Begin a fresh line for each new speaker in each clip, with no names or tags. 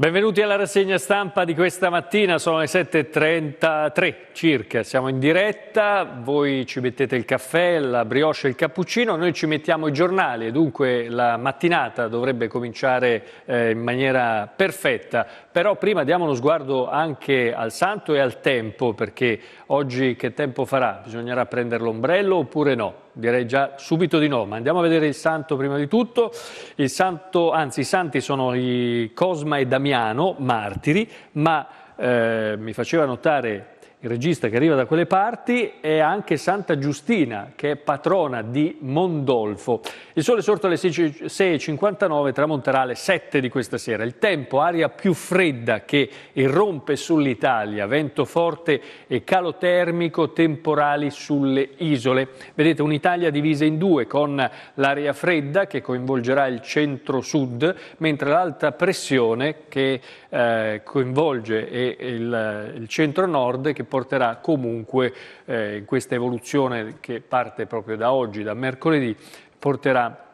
Benvenuti alla rassegna stampa di questa mattina, sono le 7.33 circa, siamo in diretta, voi ci mettete il caffè, la brioche e il cappuccino, noi ci mettiamo i giornali, e dunque la mattinata dovrebbe cominciare eh, in maniera perfetta però prima diamo uno sguardo anche al santo e al tempo, perché oggi che tempo farà? Bisognerà prendere l'ombrello oppure no? Direi già subito di no, ma andiamo a vedere il santo prima di tutto. Il santo, anzi, i santi sono i Cosma e Damiano, martiri, ma eh, mi faceva notare il regista che arriva da quelle parti è anche Santa Giustina, che è patrona di Mondolfo. Il sole sorto alle 6.59 tramonterà alle 7 di questa sera. Il tempo, aria più fredda che irrompe sull'Italia, vento forte e calo termico, temporali sulle isole. Vedete un'Italia divisa in due, con l'area fredda che coinvolgerà il centro-sud, mentre l'alta pressione che eh, coinvolge il, il centro-nord che porterà comunque eh, questa evoluzione che parte proprio da oggi, da mercoledì, porterà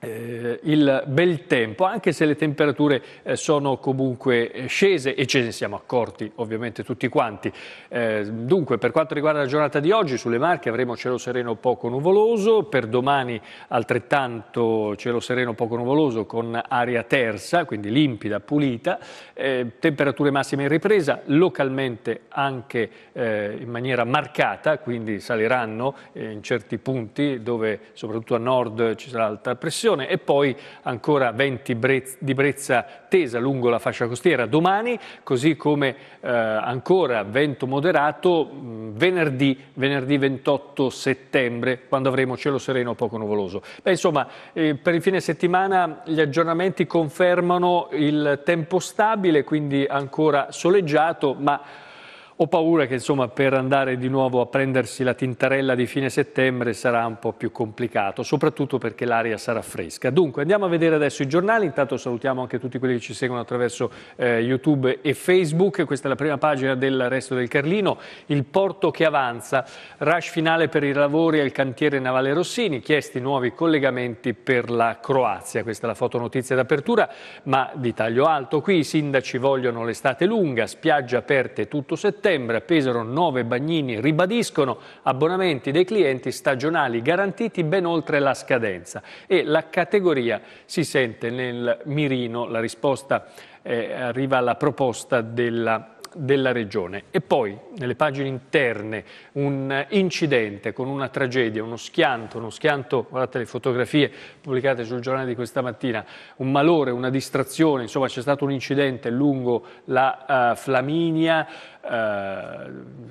eh, il bel tempo, anche se le temperature eh, sono comunque eh, scese e ce ne siamo accorti ovviamente tutti quanti. Eh, dunque, per quanto riguarda la giornata di oggi, sulle Marche avremo cielo sereno poco nuvoloso, per domani altrettanto cielo sereno poco nuvoloso con aria tersa, quindi limpida, pulita, eh, temperature massime in ripresa, localmente anche in maniera marcata, quindi saliranno in certi punti dove soprattutto a nord ci sarà alta pressione situazione e poi ancora venti brez, di brezza tesa lungo la fascia costiera domani, così come eh, ancora vento moderato mm, venerdì, venerdì 28 settembre, quando avremo cielo sereno poco nuvoloso. Beh, insomma, eh, per il fine settimana gli aggiornamenti confermano il tempo stabile, quindi ancora soleggiato, ma ho paura che insomma, per andare di nuovo a prendersi la tintarella di fine settembre sarà un po' più complicato, soprattutto perché l'aria sarà fresca. Dunque andiamo a vedere adesso i giornali, intanto salutiamo anche tutti quelli che ci seguono attraverso eh, YouTube e Facebook, questa è la prima pagina del Resto del Carlino, il porto che avanza, rush finale per i lavori al cantiere navale Rossini, chiesti nuovi collegamenti per la Croazia, questa è la fotonotizia d'apertura, ma di taglio alto, qui i sindaci vogliono l'estate lunga, spiagge aperte tutto settembre, settembre Pesaro 9 bagnini, ribadiscono abbonamenti dei clienti stagionali garantiti ben oltre la scadenza e la categoria si sente nel mirino, la risposta eh, arriva alla proposta della della regione. E poi, nelle pagine interne, un incidente con una tragedia, uno schianto, uno schianto, guardate le fotografie pubblicate sul giornale di questa mattina, un malore, una distrazione, insomma c'è stato un incidente lungo la uh, Flaminia, eh,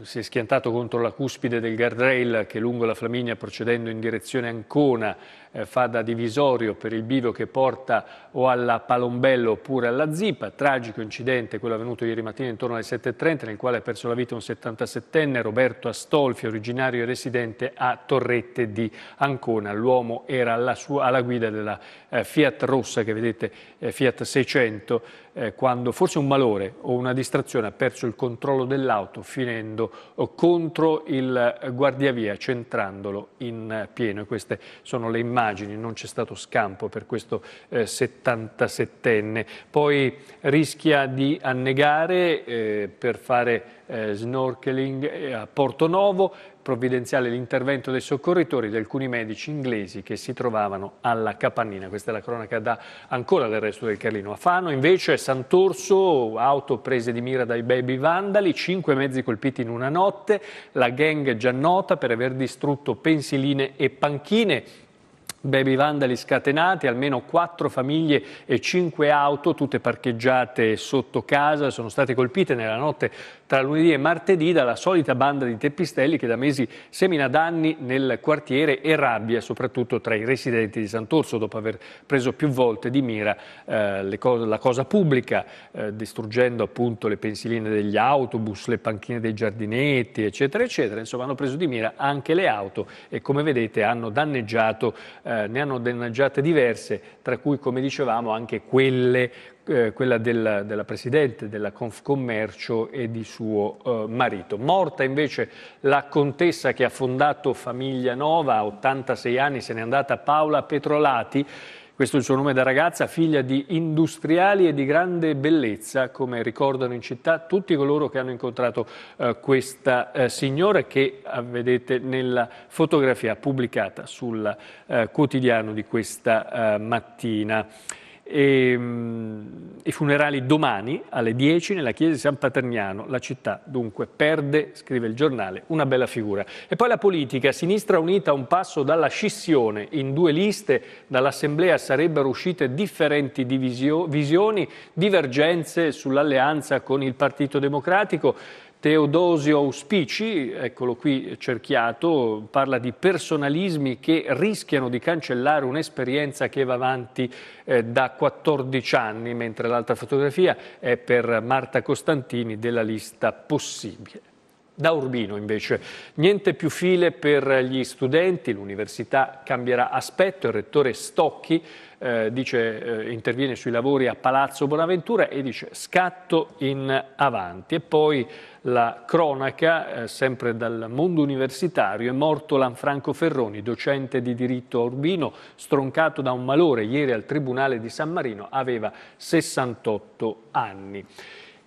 si è schiantato contro la cuspide del guardrail che lungo la Flaminia procedendo in direzione Ancona eh, fa da divisorio per il bivio che porta o alla Palombello oppure alla Zipa. Tragico incidente quello avvenuto ieri mattina intorno alle 7.30 nel quale ha perso la vita un 77enne Roberto Astolfi, originario e residente a Torrette di Ancona. L'uomo era alla, sua, alla guida della eh, Fiat rossa che vedete eh, Fiat 600 eh, quando forse un malore o una distrazione ha perso il controllo dell'auto finendo eh, contro il eh, guardiavia, centrandolo in eh, pieno. E queste sono le immagini, non c'è stato scampo per questo eh, 77enne. Poi rischia di annegare eh, per fare snorkeling a Porto Novo, provvidenziale l'intervento dei soccorritori di alcuni medici inglesi che si trovavano alla Capannina. Questa è la cronaca da ancora del resto del Carlino. A Fano invece Sant'Orso, auto prese di mira dai baby vandali, cinque mezzi colpiti in una notte, la gang già nota per aver distrutto pensiline e panchine Baby vandali scatenati, almeno quattro famiglie e cinque auto, tutte parcheggiate sotto casa, sono state colpite nella notte tra lunedì e martedì dalla solita banda di teppistelli che da mesi semina danni nel quartiere e rabbia, soprattutto tra i residenti di Sant'Orso, dopo aver preso più volte di mira eh, co la cosa pubblica, eh, distruggendo appunto le pensiline degli autobus, le panchine dei giardinetti, eccetera, eccetera. Insomma, hanno preso di mira anche le auto e, come vedete, hanno danneggiato eh, ne hanno danneggiate diverse, tra cui, come dicevamo, anche quelle, eh, quella del, della Presidente della Confcommercio e di suo eh, marito. Morta invece la contessa che ha fondato Famiglia Nova, 86 anni, se n'è andata Paola Petrolati, questo è il suo nome da ragazza, figlia di industriali e di grande bellezza, come ricordano in città tutti coloro che hanno incontrato eh, questa eh, signora che eh, vedete nella fotografia pubblicata sul eh, quotidiano di questa eh, mattina. E, ehm, I funerali domani alle 10 nella chiesa di San Paterniano. La città dunque perde, scrive il giornale, una bella figura. E poi la politica, sinistra unita a un passo dalla scissione. In due liste dall'Assemblea sarebbero uscite differenti divisio- visioni, divergenze sull'alleanza con il Partito Democratico. Teodosio Auspici, eccolo qui cerchiato, parla di personalismi che rischiano di cancellare un'esperienza che va avanti eh, da 14 anni, mentre l'altra fotografia è per Marta Costantini della lista Possibile. Da Urbino invece, niente più file per gli studenti, l'università cambierà aspetto, il rettore Stocchi eh, dice, eh, interviene sui lavori a Palazzo Bonaventura e dice scatto in avanti. E poi la cronaca, eh, sempre dal mondo universitario, è morto Lanfranco Ferroni, docente di diritto a Urbino, stroncato da un malore ieri al Tribunale di San Marino, aveva 68 anni.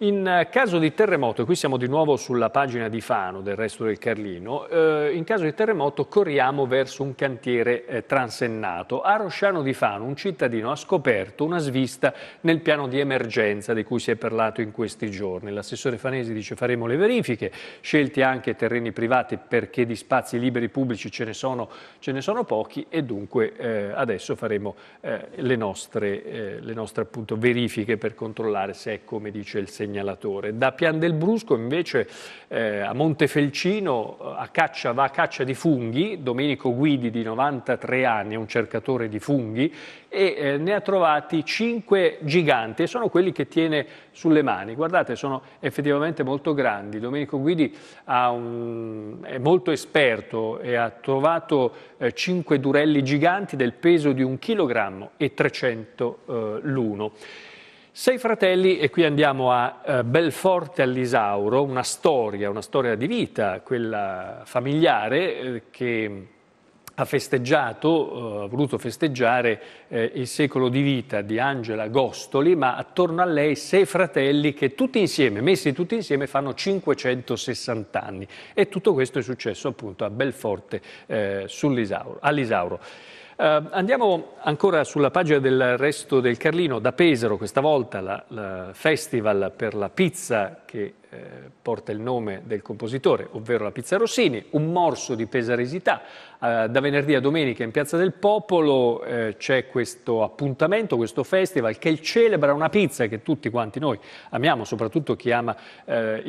In eh, caso di terremoto, e qui siamo di nuovo sulla pagina di Fano del resto del Carlino, eh, in caso di terremoto corriamo verso un cantiere eh, transennato. A Rosciano di Fano un cittadino ha scoperto una svista nel piano di emergenza di cui si è parlato in questi giorni. L'assessore Fanesi dice faremo le verifiche, scelti anche terreni privati perché di spazi liberi pubblici ce ne sono, ce ne sono pochi e dunque eh, adesso faremo eh, le nostre, eh, le nostre appunto, verifiche per controllare se è come dice il segnale segnalatore. Da Pian del Brusco invece eh, a Montefelcino eh, a caccia, va a caccia di funghi, Domenico Guidi di 93 anni, è un cercatore di funghi, e eh, ne ha trovati 5 giganti e sono quelli che tiene sulle mani. Guardate, sono effettivamente molto grandi. Domenico Guidi un, è molto esperto e ha trovato eh, 5 durelli giganti del peso di 1,3 kg eh, l'uno. Sei fratelli, e qui andiamo a eh, Belforte all'Isauro, una storia, una storia di vita, quella familiare eh, che ha festeggiato, eh, ha voluto festeggiare il secolo di vita di Angela Gostoli, ma attorno a lei sei fratelli che tutti insieme, messi tutti insieme, fanno 560 anni. E tutto questo è successo appunto a Belforte eh, all'Isauro. Eh, andiamo ancora sulla pagina del resto del Carlino, da Pesaro questa volta, la, festival per la pizza che porta il nome del compositore, ovvero la Pizza Rossini, un morso di pesaresità. Eh, da venerdì a domenica in Piazza del Popolo eh, c'è questo appuntamento, questo festival che celebra una pizza che tutti quanti noi amiamo, soprattutto chi ama eh,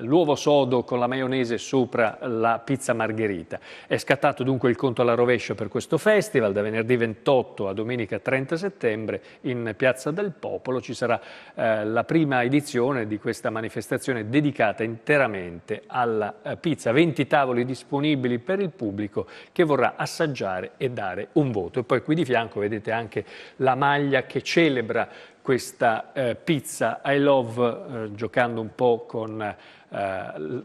l'uovo sodo con la maionese sopra la pizza margherita. È scattato dunque il conto alla rovescia per questo festival, da venerdì 28 a domenica 30 settembre in Piazza del Popolo ci sarà eh, la prima edizione di questa manifestazione dedicata dedicata interamente alla eh, pizza. 20 tavoli disponibili per il pubblico che vorrà assaggiare e dare un voto. E poi qui di fianco vedete anche la maglia che celebra questa eh, pizza I Love, eh, giocando un po' con, eh,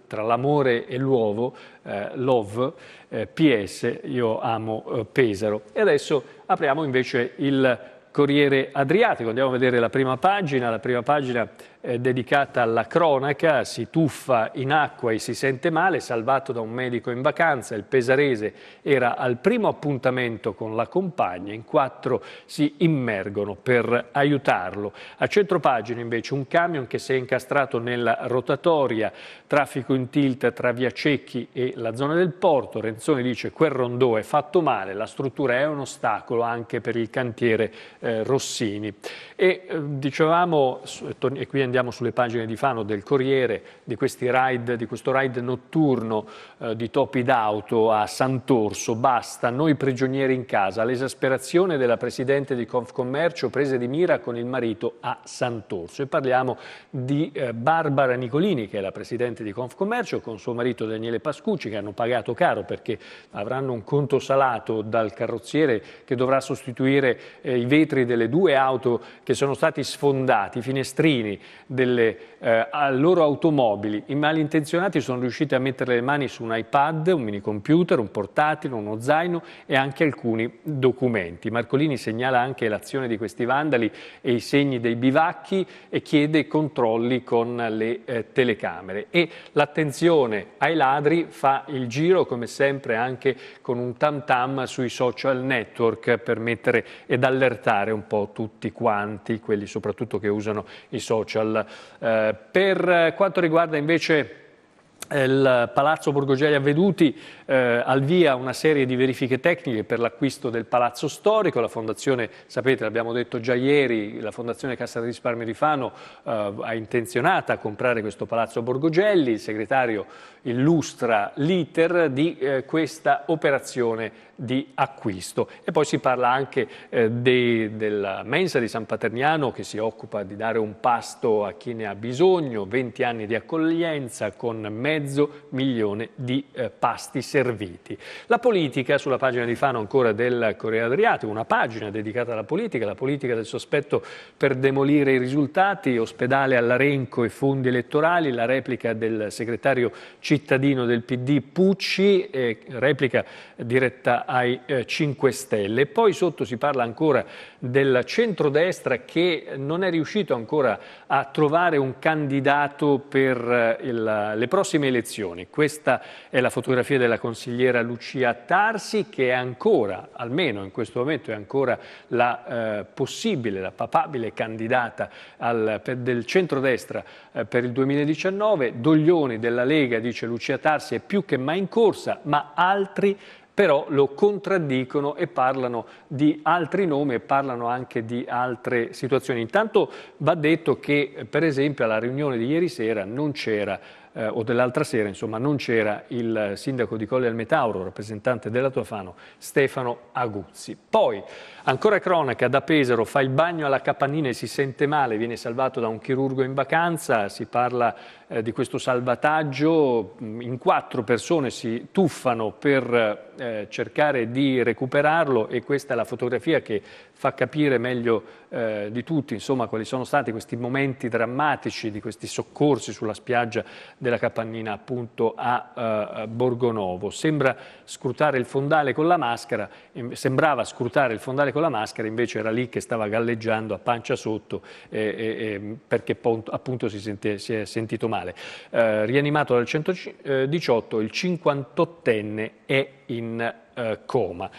tra l'amore e l'uovo, eh, Love, eh, PS, io amo Pesaro. E adesso apriamo invece il Corriere Adriatico, andiamo a vedere la prima pagina, la prima pagina dedicata alla cronaca, si tuffa in acqua e si sente male, salvato da un medico in vacanza, il pesarese era al primo appuntamento con la compagna, in quattro si immergono per aiutarlo. A centro pagina invece un camion che si è incastrato nella rotatoria, traffico in tilt tra Via Cecchi e la zona del porto, Renzoni dice quel rondò è fatto male, la struttura è un ostacolo anche per il cantiere eh, Rossini. E eh, dicevamo, e qui andiamo andiamo sulle pagine di Fano del Corriere, di, ride, di questo ride notturno eh, di topi d'auto a Sant'Orso, basta, noi prigionieri in casa, l'esasperazione della Presidente di Confcommercio prese di mira con il marito a Sant'Orso. E parliamo di eh, Barbara Nicolini, che è la Presidente di Confcommercio, con suo marito Daniele Pascucci, che hanno pagato caro perché avranno un conto salato dal carrozziere che dovrà sostituire eh, i vetri delle due auto che sono stati sfondati, i finestrini delle eh, loro automobili. I malintenzionati sono riusciti a mettere le mani su un iPad, un minicomputer, un portatile, uno zaino e anche alcuni documenti. Marcolini segnala anche l'azione di questi vandali e i segni dei bivacchi e chiede controlli con le eh, telecamere. E l'attenzione ai ladri fa il giro, come sempre, anche con un tam tam sui social network per mettere ed allertare un po' tutti quanti, quelli soprattutto che usano i social eh, per quanto riguarda invece il Palazzo Borgogeli Aveduti Veduti eh, al via una serie di verifiche tecniche per l'acquisto del Palazzo Storico, la Fondazione, sapete, l'abbiamo detto già ieri, la Fondazione Cassa del Risparmio di Fano eh, ha intenzionata a comprare questo Palazzo Borgogelli, il segretario illustra l'iter di eh, questa operazione di acquisto. E poi si parla anche eh, dei, della mensa di San Paterniano che si occupa di dare un pasto a chi ne ha bisogno, 20 anni di accoglienza con mezzo mezzo milione di eh, pasti serviti. La politica, sulla pagina di Fano ancora del Corea Adriatico, una pagina dedicata alla politica, la politica del sospetto per demolire i risultati, ospedale all'arenco e fondi elettorali, la replica del segretario cittadino del PD Pucci, eh, replica diretta ai eh, 5 Stelle. Poi sotto si parla ancora del centrodestra che non è riuscito ancora a trovare un candidato per eh, il, le prossime elezioni. Questa è la fotografia della consigliera Lucia Tarsi che è ancora, almeno in questo momento, è ancora la eh, possibile, la papabile candidata al, per, del centrodestra eh, per il 2019. Doglioni della Lega, dice Lucia Tarsi, è più che mai in corsa, ma altri però lo contraddicono e parlano di altri nomi e parlano anche di altre situazioni. Intanto va detto che per esempio alla riunione di ieri sera non c'era eh, o dell'altra sera, insomma, non c'era il sindaco di Colle al Metauro, rappresentante della Tofano, Stefano Aguzzi. Poi, ancora cronaca, da Pesaro fa il bagno alla Capanina e si sente male, viene salvato da un chirurgo in vacanza, si parla eh, di questo salvataggio mm, in quattro persone si tuffano per eh, cercare di recuperarlo e questa è la fotografia che fa capire meglio eh, di tutti insomma, quali sono stati questi momenti drammatici di questi soccorsi sulla spiaggia della Capannina appunto a eh, Borgonovo. Sembra scrutare il fondale con la maschera, sembrava scrutare il fondale con la maschera, invece era lì che stava galleggiando a pancia sotto eh, perché appunto si, sente, si è sentito male ospedale. Eh, rianimato dal 118, eh, il 58enne è in eh, coma.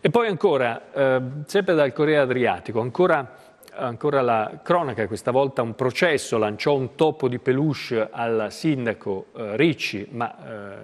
E poi ancora, eh, sempre dal Corea Adriatico, ancora ancora la cronaca, questa volta un processo, lanciò un topo di peluche al sindaco eh, Ricci, ma eh,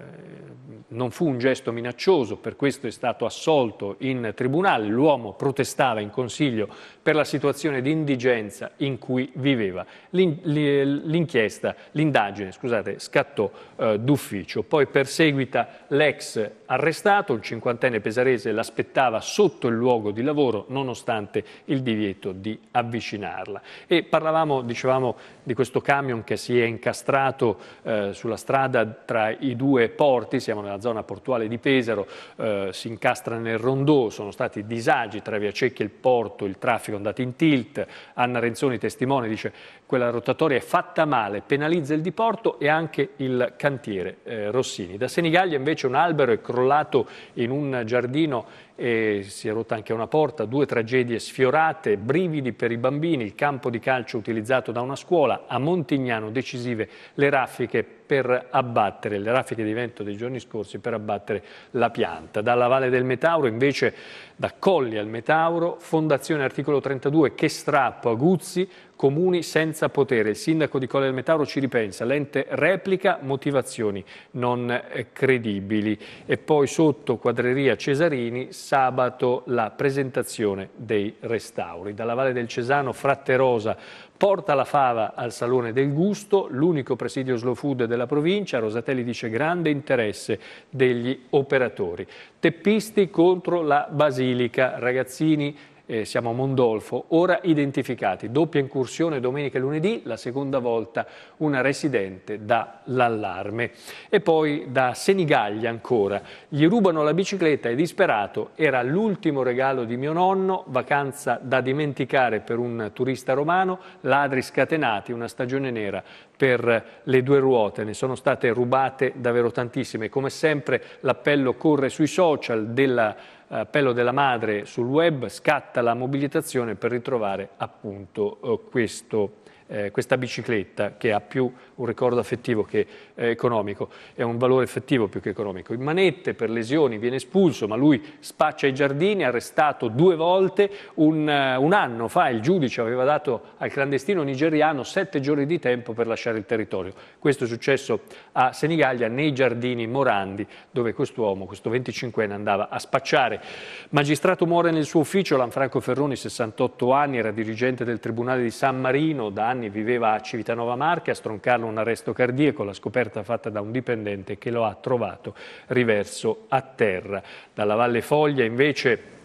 non fu un gesto minaccioso, per questo è stato assolto in tribunale. L'uomo protestava in consiglio per la situazione di indigenza in cui viveva. L'inchiesta, l'indagine, scusate, scattò eh, d'ufficio. Poi perseguita l'ex arrestato, il cinquantenne pesarese l'aspettava sotto il luogo di lavoro nonostante il divieto di arresto avvicinarla. E parlavamo, dicevamo, di questo camion che si è incastrato eh, sulla strada tra i due porti, siamo nella zona portuale di Pesaro, eh, si incastra nel rondò, sono stati disagi tra Via Cecchi e il porto, il traffico è andato in tilt, Anna Renzoni, testimone, dice quella rotatoria è fatta male, penalizza il diporto e anche il cantiere eh, Rossini. Da Senigallia invece un albero è crollato in un giardino eh, si è rotta anche una porta, due tragedie sfiorate, brividi per i bambini, il campo di calcio utilizzato da una scuola, a Montignano decisive le raffiche per abbattere, le raffiche di vento dei giorni scorsi per abbattere la pianta. Dalla Valle del Metauro invece da Colli al Metauro, Fondazione Articolo 32 che strappo Aguzzi, comuni senza potere. Il sindaco di Colle del Metauro ci ripensa, l'ente replica motivazioni non eh, credibili. E poi sotto quadreria Cesarini sabato la presentazione dei restauri. Dalla Valle del Cesano Fratte Rosa porta la fava al Salone del Gusto, l'unico presidio slow food della provincia, Rosatelli dice grande interesse degli operatori. Teppisti contro la Basilica, ragazzini eh, siamo a Mondolfo, ora identificati. Doppia incursione domenica e lunedì, la seconda volta una residente dà l'allarme. E poi da Senigallia ancora, gli rubano la bicicletta e disperato, era l'ultimo regalo di mio nonno, vacanza da dimenticare per un turista romano, ladri scatenati, una stagione nera per le due ruote, ne sono state rubate davvero tantissime. Come sempre l'appello corre sui social della appello della madre sul web scatta la mobilitazione per ritrovare appunto eh, questo, eh, questa bicicletta che ha più un ricordo affettivo che economico, è un valore affettivo più che economico. In manette per lesioni viene espulso, ma lui spaccia i giardini, arrestato due volte, un, eh, un anno fa il giudice aveva dato al clandestino nigeriano sette giorni di tempo per lasciare il territorio. Questo è successo a Senigallia nei giardini Morandi, dove quest'uomo, questo 25enne, andava a spacciare. Magistrato muore nel suo ufficio, Lanfranco Ferroni, 68 anni, era dirigente del Tribunale di San Marino, da anni viveva a Civitanova Marche, a Stroncarlo un arresto cardiaco, la scoperta fatta da un dipendente che lo ha trovato riverso a terra. Dalla Valle Foglia invece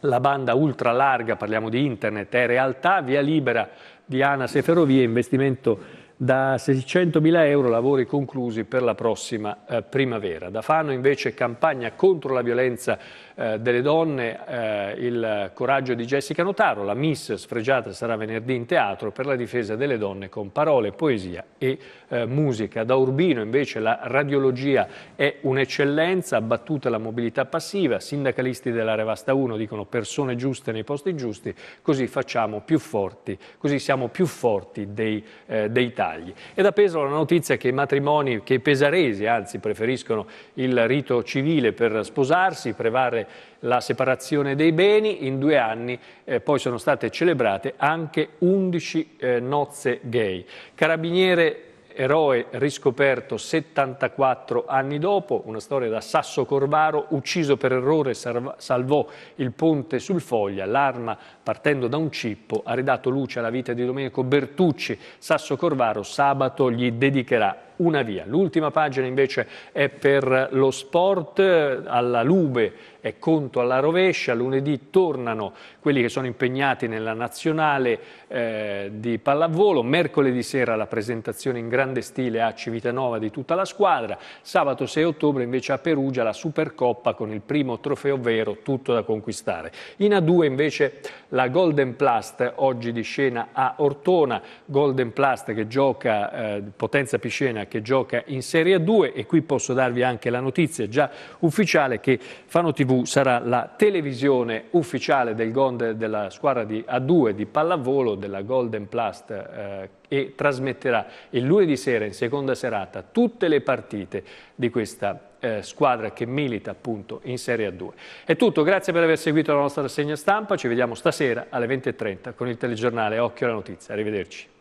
la banda ultralarga, parliamo di internet, è realtà, via libera di ANAS e Ferrovie, investimento da 600.000 euro lavori conclusi per la prossima eh, primavera. Da Fano invece campagna contro la violenza eh, delle donne, eh, il coraggio di Jessica Notaro, la Miss sfregiata sarà venerdì in teatro per la difesa delle donne con parole, poesia e eh, musica. Da Urbino invece la radiologia è un'eccellenza, battuta la mobilità passiva, sindacalisti della Revasta 1 dicono persone giuste nei posti giusti, così facciamo più forti, così siamo più forti dei, eh, dei tagli. E da Pesaro la notizia che i matrimoni, che i pesaresi anzi preferiscono il rito civile per sposarsi, prevare la separazione dei beni, in due anni eh, poi sono state celebrate anche 11 eh, nozze gay. Carabiniere eroe riscoperto 74 anni dopo, una storia da Sasso Corvaro, ucciso per errore salvò il ponte sul Foglia, l'arma partendo da un cippo, ha ridato luce alla vita di Domenico Bertucci. Sasso Corvaro sabato gli dedicherà una via. L'ultima pagina invece è per lo sport, alla Lube è conto alla rovescia, lunedì tornano quelli che sono impegnati nella nazionale eh, di pallavolo, mercoledì sera la presentazione in grande stile a Civitanova di tutta la squadra, sabato 6 ottobre invece a Perugia la Supercoppa con il primo trofeo vero tutto da conquistare. In A2 invece la la Golden Plast oggi di scena a Ortona, Golden Plast che gioca, eh, Potenza Piscena che gioca in Serie 2 e qui posso darvi anche la notizia già ufficiale che Fano TV sarà la televisione ufficiale del Gonde della squadra di A2 di pallavolo della Golden Plast eh, e trasmetterà il lunedì sera in seconda serata tutte le partite di questa eh, squadra che milita appunto in Serie A2. È tutto, grazie per aver seguito la nostra rassegna stampa, ci vediamo stasera alle 20.30 con il telegiornale Occhio alla Notizia, arrivederci.